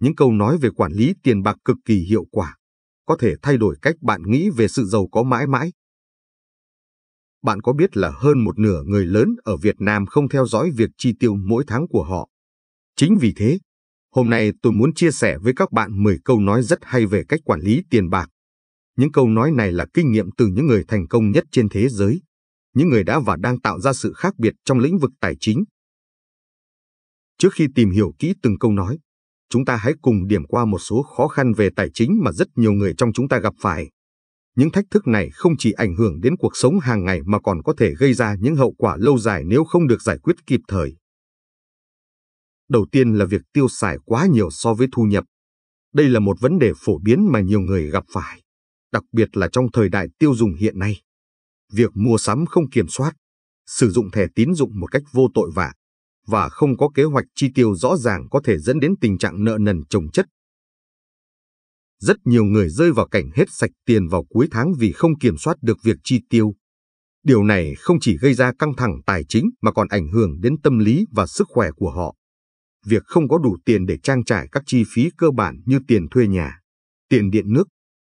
những câu nói về quản lý tiền bạc cực kỳ hiệu quả, có thể thay đổi cách bạn nghĩ về sự giàu có mãi mãi. Bạn có biết là hơn một nửa người lớn ở Việt Nam không theo dõi việc chi tiêu mỗi tháng của họ. Chính vì thế, hôm nay tôi muốn chia sẻ với các bạn 10 câu nói rất hay về cách quản lý tiền bạc. Những câu nói này là kinh nghiệm từ những người thành công nhất trên thế giới, những người đã và đang tạo ra sự khác biệt trong lĩnh vực tài chính. Trước khi tìm hiểu kỹ từng câu nói, chúng ta hãy cùng điểm qua một số khó khăn về tài chính mà rất nhiều người trong chúng ta gặp phải. Những thách thức này không chỉ ảnh hưởng đến cuộc sống hàng ngày mà còn có thể gây ra những hậu quả lâu dài nếu không được giải quyết kịp thời. Đầu tiên là việc tiêu xài quá nhiều so với thu nhập. Đây là một vấn đề phổ biến mà nhiều người gặp phải, đặc biệt là trong thời đại tiêu dùng hiện nay. Việc mua sắm không kiểm soát, sử dụng thẻ tín dụng một cách vô tội vạ, và không có kế hoạch chi tiêu rõ ràng có thể dẫn đến tình trạng nợ nần chồng chất. Rất nhiều người rơi vào cảnh hết sạch tiền vào cuối tháng vì không kiểm soát được việc chi tiêu. Điều này không chỉ gây ra căng thẳng tài chính mà còn ảnh hưởng đến tâm lý và sức khỏe của họ. Việc không có đủ tiền để trang trải các chi phí cơ bản như tiền thuê nhà, tiền điện nước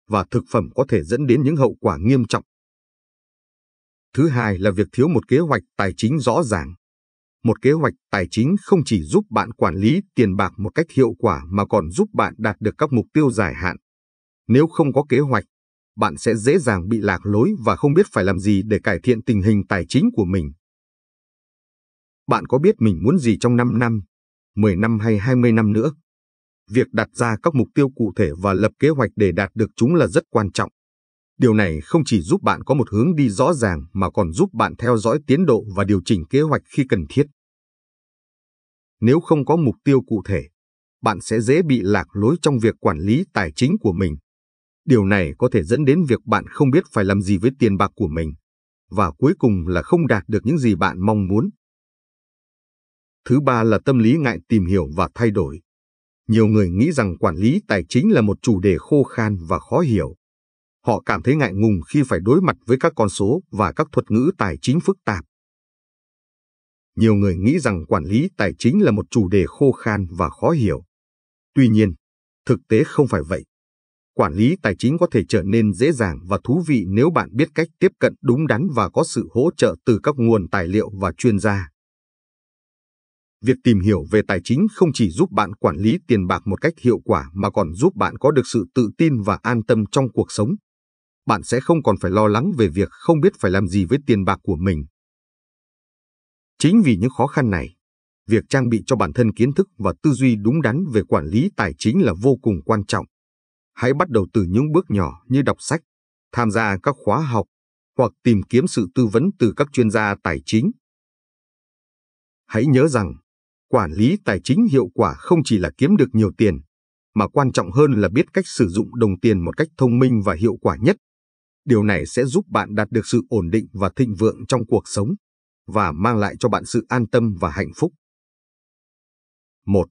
và thực phẩm có thể dẫn đến những hậu quả nghiêm trọng. Thứ hai là việc thiếu một kế hoạch tài chính rõ ràng một kế hoạch tài chính không chỉ giúp bạn quản lý tiền bạc một cách hiệu quả mà còn giúp bạn đạt được các mục tiêu dài hạn. Nếu không có kế hoạch, bạn sẽ dễ dàng bị lạc lối và không biết phải làm gì để cải thiện tình hình tài chính của mình. Bạn có biết mình muốn gì trong 5 năm, 10 năm hay 20 năm nữa? Việc đặt ra các mục tiêu cụ thể và lập kế hoạch để đạt được chúng là rất quan trọng. Điều này không chỉ giúp bạn có một hướng đi rõ ràng mà còn giúp bạn theo dõi tiến độ và điều chỉnh kế hoạch khi cần thiết. Nếu không có mục tiêu cụ thể, bạn sẽ dễ bị lạc lối trong việc quản lý tài chính của mình. Điều này có thể dẫn đến việc bạn không biết phải làm gì với tiền bạc của mình và cuối cùng là không đạt được những gì bạn mong muốn. Thứ ba là tâm lý ngại tìm hiểu và thay đổi. Nhiều người nghĩ rằng quản lý tài chính là một chủ đề khô khan và khó hiểu, họ cảm thấy ngại ngùng khi phải đối mặt với các con số và các thuật ngữ tài chính phức tạp. Nhiều người nghĩ rằng quản lý tài chính là một chủ đề khô khan và khó hiểu. Tuy nhiên, thực tế không phải vậy. Quản lý tài chính có thể trở nên dễ dàng và thú vị nếu bạn biết cách tiếp cận đúng đắn và có sự hỗ trợ từ các nguồn tài liệu và chuyên gia. Việc tìm hiểu về tài chính không chỉ giúp bạn quản lý tiền bạc một cách hiệu quả mà còn giúp bạn có được sự tự tin và an tâm trong cuộc sống bạn sẽ không còn phải lo lắng về việc không biết phải làm gì với tiền bạc của mình. Chính vì những khó khăn này, việc trang bị cho bản thân kiến thức và tư duy đúng đắn về quản lý tài chính là vô cùng quan trọng. Hãy bắt đầu từ những bước nhỏ như đọc sách, tham gia các khóa học hoặc tìm kiếm sự tư vấn từ các chuyên gia tài chính. Hãy nhớ rằng, quản lý tài chính hiệu quả không chỉ là kiếm được nhiều tiền, mà quan trọng hơn là biết cách sử dụng đồng tiền một cách thông minh và hiệu quả nhất. Điều này sẽ giúp bạn đạt được sự ổn định và thịnh vượng trong cuộc sống và mang lại cho bạn sự an tâm và hạnh phúc. 1.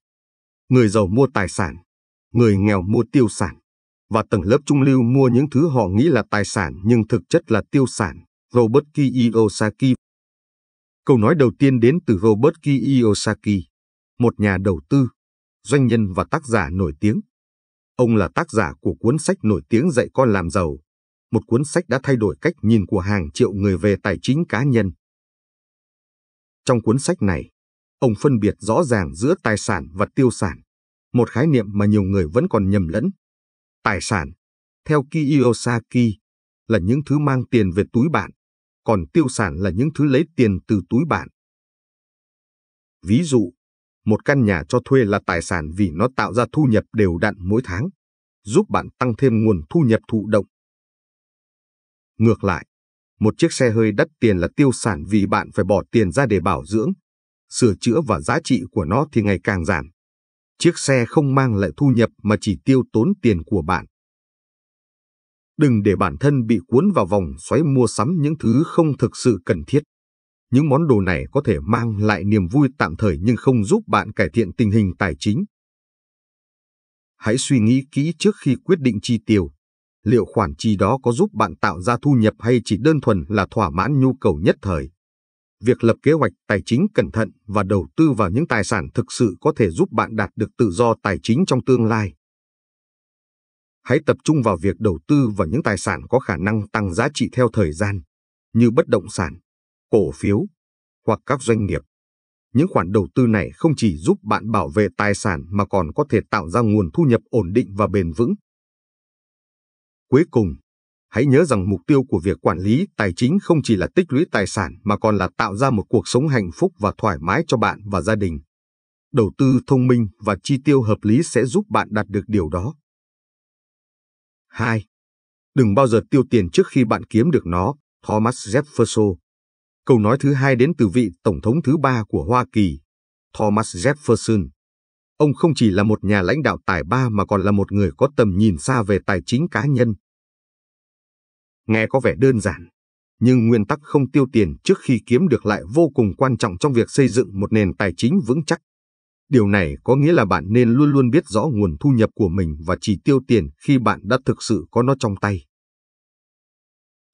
Người giàu mua tài sản, người nghèo mua tiêu sản và tầng lớp trung lưu mua những thứ họ nghĩ là tài sản nhưng thực chất là tiêu sản. Robert Kiyosaki Câu nói đầu tiên đến từ Robert Kiyosaki, một nhà đầu tư, doanh nhân và tác giả nổi tiếng. Ông là tác giả của cuốn sách nổi tiếng dạy con làm giàu, một cuốn sách đã thay đổi cách nhìn của hàng triệu người về tài chính cá nhân. Trong cuốn sách này, ông phân biệt rõ ràng giữa tài sản và tiêu sản, một khái niệm mà nhiều người vẫn còn nhầm lẫn. Tài sản, theo Kiyosaki, là những thứ mang tiền về túi bạn, còn tiêu sản là những thứ lấy tiền từ túi bạn. Ví dụ, một căn nhà cho thuê là tài sản vì nó tạo ra thu nhập đều đặn mỗi tháng, giúp bạn tăng thêm nguồn thu nhập thụ động Ngược lại, một chiếc xe hơi đắt tiền là tiêu sản vì bạn phải bỏ tiền ra để bảo dưỡng, sửa chữa và giá trị của nó thì ngày càng giảm. Chiếc xe không mang lại thu nhập mà chỉ tiêu tốn tiền của bạn. Đừng để bản thân bị cuốn vào vòng xoáy mua sắm những thứ không thực sự cần thiết. Những món đồ này có thể mang lại niềm vui tạm thời nhưng không giúp bạn cải thiện tình hình tài chính. Hãy suy nghĩ kỹ trước khi quyết định chi tiêu liệu khoản chi đó có giúp bạn tạo ra thu nhập hay chỉ đơn thuần là thỏa mãn nhu cầu nhất thời. Việc lập kế hoạch tài chính cẩn thận và đầu tư vào những tài sản thực sự có thể giúp bạn đạt được tự do tài chính trong tương lai. Hãy tập trung vào việc đầu tư vào những tài sản có khả năng tăng giá trị theo thời gian, như bất động sản, cổ phiếu hoặc các doanh nghiệp. Những khoản đầu tư này không chỉ giúp bạn bảo vệ tài sản mà còn có thể tạo ra nguồn thu nhập ổn định và bền vững. Cuối cùng, hãy nhớ rằng mục tiêu của việc quản lý tài chính không chỉ là tích lũy tài sản mà còn là tạo ra một cuộc sống hạnh phúc và thoải mái cho bạn và gia đình. Đầu tư thông minh và chi tiêu hợp lý sẽ giúp bạn đạt được điều đó. 2. Đừng bao giờ tiêu tiền trước khi bạn kiếm được nó, Thomas Jefferson. Câu nói thứ hai đến từ vị Tổng thống thứ ba của Hoa Kỳ, Thomas Jefferson. Ông không chỉ là một nhà lãnh đạo tài ba mà còn là một người có tầm nhìn xa về tài chính cá nhân. Nghe có vẻ đơn giản, nhưng nguyên tắc không tiêu tiền trước khi kiếm được lại vô cùng quan trọng trong việc xây dựng một nền tài chính vững chắc. Điều này có nghĩa là bạn nên luôn luôn biết rõ nguồn thu nhập của mình và chỉ tiêu tiền khi bạn đã thực sự có nó trong tay.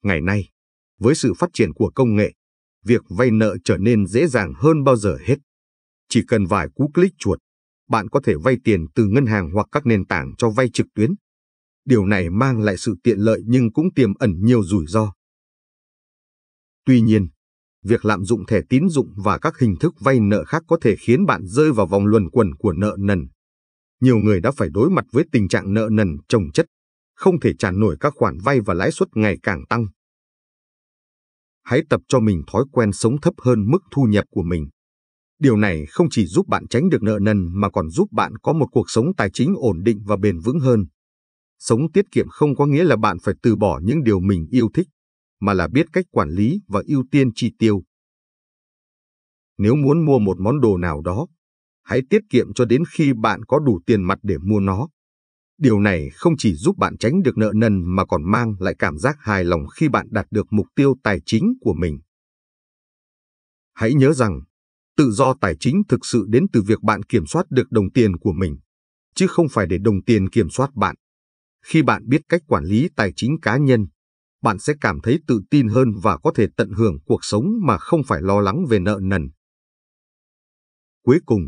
Ngày nay, với sự phát triển của công nghệ, việc vay nợ trở nên dễ dàng hơn bao giờ hết. Chỉ cần vài cú click chuột, bạn có thể vay tiền từ ngân hàng hoặc các nền tảng cho vay trực tuyến. Điều này mang lại sự tiện lợi nhưng cũng tiềm ẩn nhiều rủi ro. Tuy nhiên, việc lạm dụng thẻ tín dụng và các hình thức vay nợ khác có thể khiến bạn rơi vào vòng luẩn quẩn của nợ nần. Nhiều người đã phải đối mặt với tình trạng nợ nần trồng chất, không thể trả nổi các khoản vay và lãi suất ngày càng tăng. Hãy tập cho mình thói quen sống thấp hơn mức thu nhập của mình. Điều này không chỉ giúp bạn tránh được nợ nần mà còn giúp bạn có một cuộc sống tài chính ổn định và bền vững hơn. Sống tiết kiệm không có nghĩa là bạn phải từ bỏ những điều mình yêu thích, mà là biết cách quản lý và ưu tiên chi tiêu. Nếu muốn mua một món đồ nào đó, hãy tiết kiệm cho đến khi bạn có đủ tiền mặt để mua nó. Điều này không chỉ giúp bạn tránh được nợ nần mà còn mang lại cảm giác hài lòng khi bạn đạt được mục tiêu tài chính của mình. Hãy nhớ rằng, Tự do tài chính thực sự đến từ việc bạn kiểm soát được đồng tiền của mình, chứ không phải để đồng tiền kiểm soát bạn. Khi bạn biết cách quản lý tài chính cá nhân, bạn sẽ cảm thấy tự tin hơn và có thể tận hưởng cuộc sống mà không phải lo lắng về nợ nần. Cuối cùng,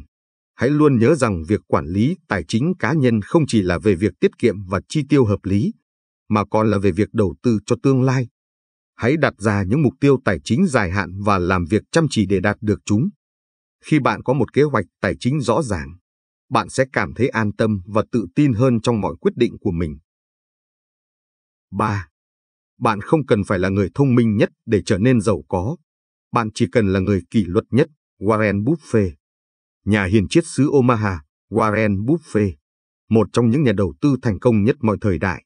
hãy luôn nhớ rằng việc quản lý tài chính cá nhân không chỉ là về việc tiết kiệm và chi tiêu hợp lý, mà còn là về việc đầu tư cho tương lai. Hãy đặt ra những mục tiêu tài chính dài hạn và làm việc chăm chỉ để đạt được chúng. Khi bạn có một kế hoạch tài chính rõ ràng, bạn sẽ cảm thấy an tâm và tự tin hơn trong mọi quyết định của mình. 3. Bạn không cần phải là người thông minh nhất để trở nên giàu có. Bạn chỉ cần là người kỷ luật nhất, Warren Buffett. Nhà hiền triết xứ Omaha, Warren Buffett, một trong những nhà đầu tư thành công nhất mọi thời đại,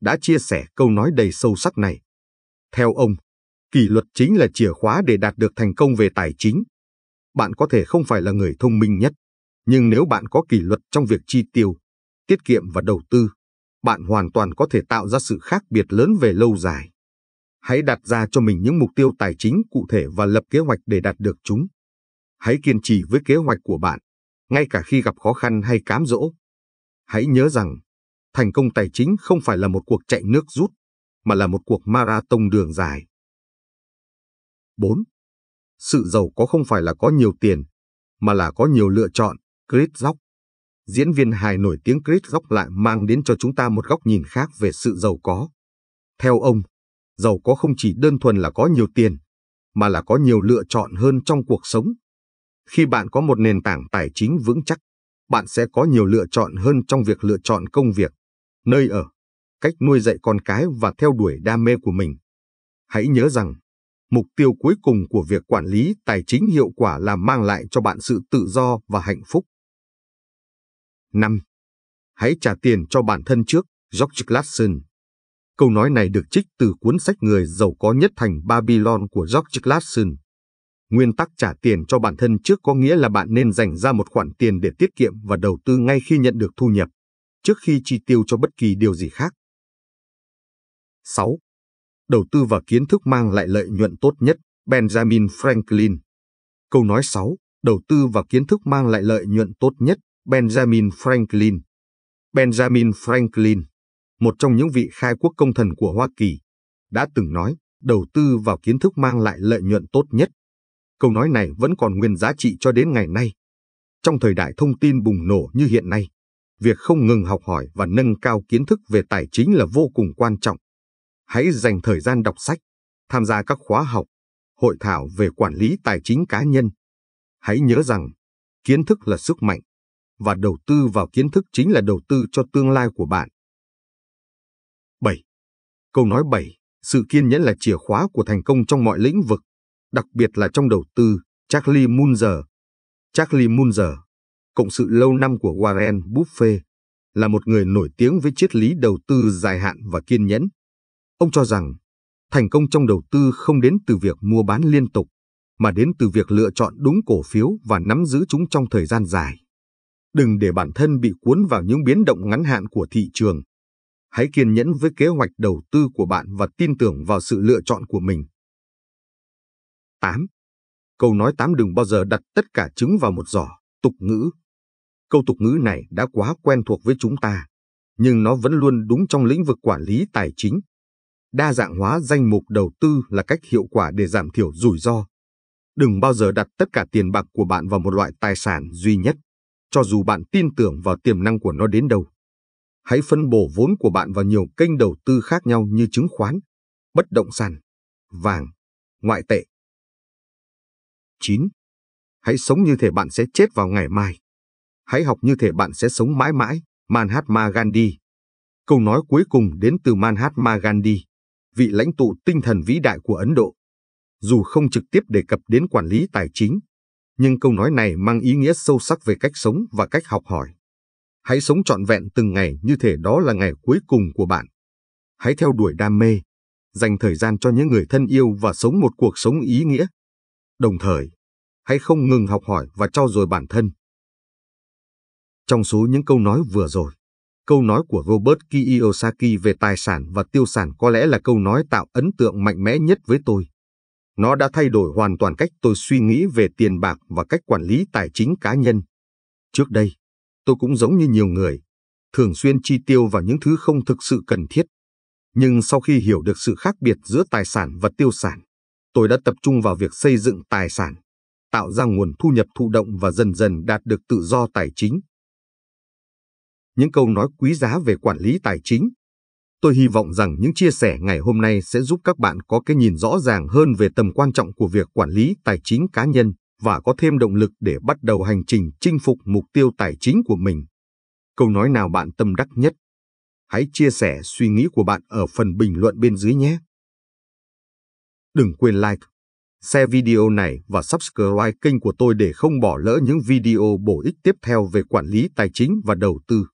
đã chia sẻ câu nói đầy sâu sắc này. Theo ông, kỷ luật chính là chìa khóa để đạt được thành công về tài chính bạn có thể không phải là người thông minh nhất, nhưng nếu bạn có kỷ luật trong việc chi tiêu, tiết kiệm và đầu tư, bạn hoàn toàn có thể tạo ra sự khác biệt lớn về lâu dài. Hãy đặt ra cho mình những mục tiêu tài chính cụ thể và lập kế hoạch để đạt được chúng. Hãy kiên trì với kế hoạch của bạn, ngay cả khi gặp khó khăn hay cám dỗ. Hãy nhớ rằng, thành công tài chính không phải là một cuộc chạy nước rút, mà là một cuộc marathon đường dài. 4. Sự giàu có không phải là có nhiều tiền, mà là có nhiều lựa chọn, Chris Rock. Diễn viên hài nổi tiếng Chris Rock lại mang đến cho chúng ta một góc nhìn khác về sự giàu có. Theo ông, giàu có không chỉ đơn thuần là có nhiều tiền, mà là có nhiều lựa chọn hơn trong cuộc sống. Khi bạn có một nền tảng tài chính vững chắc, bạn sẽ có nhiều lựa chọn hơn trong việc lựa chọn công việc, nơi ở, cách nuôi dạy con cái và theo đuổi đam mê của mình. Hãy nhớ rằng, mục tiêu cuối cùng của việc quản lý tài chính hiệu quả là mang lại cho bạn sự tự do và hạnh phúc. 5. Hãy trả tiền cho bản thân trước, George Clason. Câu nói này được trích từ cuốn sách Người giàu có nhất thành Babylon của George Clason. Nguyên tắc trả tiền cho bản thân trước có nghĩa là bạn nên dành ra một khoản tiền để tiết kiệm và đầu tư ngay khi nhận được thu nhập, trước khi chi tiêu cho bất kỳ điều gì khác. 6 đầu tư vào kiến thức mang lại lợi nhuận tốt nhất, Benjamin Franklin. Câu nói 6, đầu tư vào kiến thức mang lại lợi nhuận tốt nhất, Benjamin Franklin. Benjamin Franklin, một trong những vị khai quốc công thần của Hoa Kỳ, đã từng nói, đầu tư vào kiến thức mang lại lợi nhuận tốt nhất. Câu nói này vẫn còn nguyên giá trị cho đến ngày nay. Trong thời đại thông tin bùng nổ như hiện nay, việc không ngừng học hỏi và nâng cao kiến thức về tài chính là vô cùng quan trọng hãy dành thời gian đọc sách, tham gia các khóa học, hội thảo về quản lý tài chính cá nhân. Hãy nhớ rằng, kiến thức là sức mạnh, và đầu tư vào kiến thức chính là đầu tư cho tương lai của bạn. 7. Câu nói 7, sự kiên nhẫn là chìa khóa của thành công trong mọi lĩnh vực, đặc biệt là trong đầu tư, Charlie Munger. Charlie Munger, cộng sự lâu năm của Warren Buffett, là một người nổi tiếng với triết lý đầu tư dài hạn và kiên nhẫn. Ông cho rằng thành công trong đầu tư không đến từ việc mua bán liên tục, mà đến từ việc lựa chọn đúng cổ phiếu và nắm giữ chúng trong thời gian dài. Đừng để bản thân bị cuốn vào những biến động ngắn hạn của thị trường. Hãy kiên nhẫn với kế hoạch đầu tư của bạn và tin tưởng vào sự lựa chọn của mình. 8. Câu nói 8 đừng bao giờ đặt tất cả trứng vào một giỏ, tục ngữ. Câu tục ngữ này đã quá quen thuộc với chúng ta, nhưng nó vẫn luôn đúng trong lĩnh vực quản lý tài chính, đa dạng hóa danh mục đầu tư là cách hiệu quả để giảm thiểu rủi ro. Đừng bao giờ đặt tất cả tiền bạc của bạn vào một loại tài sản duy nhất, cho dù bạn tin tưởng vào tiềm năng của nó đến đâu. Hãy phân bổ vốn của bạn vào nhiều kênh đầu tư khác nhau như chứng khoán, bất động sản, vàng, ngoại tệ. 9. Hãy sống như thể bạn sẽ chết vào ngày mai. Hãy học như thể bạn sẽ sống mãi mãi. Manhattan Gandhi Câu nói cuối cùng đến từ Manhattan Gandhi, vị lãnh tụ tinh thần vĩ đại của Ấn Độ. Dù không trực tiếp đề cập đến quản lý tài chính, nhưng câu nói này mang ý nghĩa sâu sắc về cách sống và cách học hỏi. Hãy sống trọn vẹn từng ngày như thể đó là ngày cuối cùng của bạn. Hãy theo đuổi đam mê, dành thời gian cho những người thân yêu và sống một cuộc sống ý nghĩa. Đồng thời, hãy không ngừng học hỏi và trau dồi bản thân. Trong số những câu nói vừa rồi, Câu nói của Robert Kiyosaki về tài sản và tiêu sản có lẽ là câu nói tạo ấn tượng mạnh mẽ nhất với tôi. Nó đã thay đổi hoàn toàn cách tôi suy nghĩ về tiền bạc và cách quản lý tài chính cá nhân. Trước đây, tôi cũng giống như nhiều người, thường xuyên chi tiêu vào những thứ không thực sự cần thiết. Nhưng sau khi hiểu được sự khác biệt giữa tài sản và tiêu sản, tôi đã tập trung vào việc xây dựng tài sản, tạo ra nguồn thu nhập thụ động và dần dần đạt được tự do tài chính những câu nói quý giá về quản lý tài chính. Tôi hy vọng rằng những chia sẻ ngày hôm nay sẽ giúp các bạn có cái nhìn rõ ràng hơn về tầm quan trọng của việc quản lý tài chính cá nhân và có thêm động lực để bắt đầu hành trình chinh phục mục tiêu tài chính của mình. Câu nói nào bạn tâm đắc nhất? Hãy chia sẻ suy nghĩ của bạn ở phần bình luận bên dưới nhé. Đừng quên like, share video này và subscribe kênh của tôi để không bỏ lỡ những video bổ ích tiếp theo về quản lý tài chính và đầu tư.